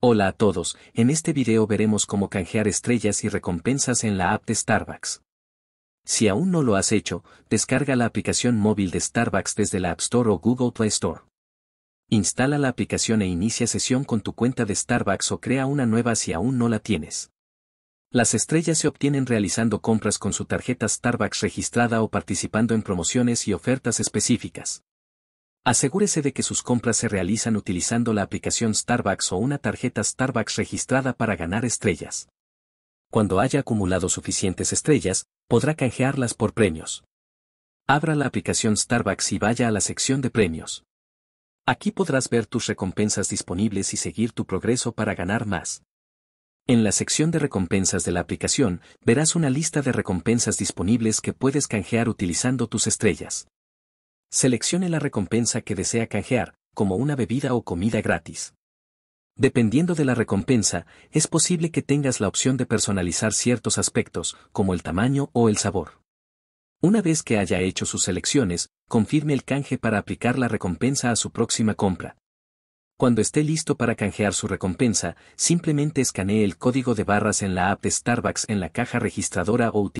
Hola a todos, en este video veremos cómo canjear estrellas y recompensas en la app de Starbucks. Si aún no lo has hecho, descarga la aplicación móvil de Starbucks desde la App Store o Google Play Store. Instala la aplicación e inicia sesión con tu cuenta de Starbucks o crea una nueva si aún no la tienes. Las estrellas se obtienen realizando compras con su tarjeta Starbucks registrada o participando en promociones y ofertas específicas. Asegúrese de que sus compras se realizan utilizando la aplicación Starbucks o una tarjeta Starbucks registrada para ganar estrellas. Cuando haya acumulado suficientes estrellas, podrá canjearlas por premios. Abra la aplicación Starbucks y vaya a la sección de premios. Aquí podrás ver tus recompensas disponibles y seguir tu progreso para ganar más. En la sección de recompensas de la aplicación, verás una lista de recompensas disponibles que puedes canjear utilizando tus estrellas. Seleccione la recompensa que desea canjear, como una bebida o comida gratis. Dependiendo de la recompensa, es posible que tengas la opción de personalizar ciertos aspectos, como el tamaño o el sabor. Una vez que haya hecho sus selecciones, confirme el canje para aplicar la recompensa a su próxima compra. Cuando esté listo para canjear su recompensa, simplemente escanee el código de barras en la app de Starbucks en la caja registradora o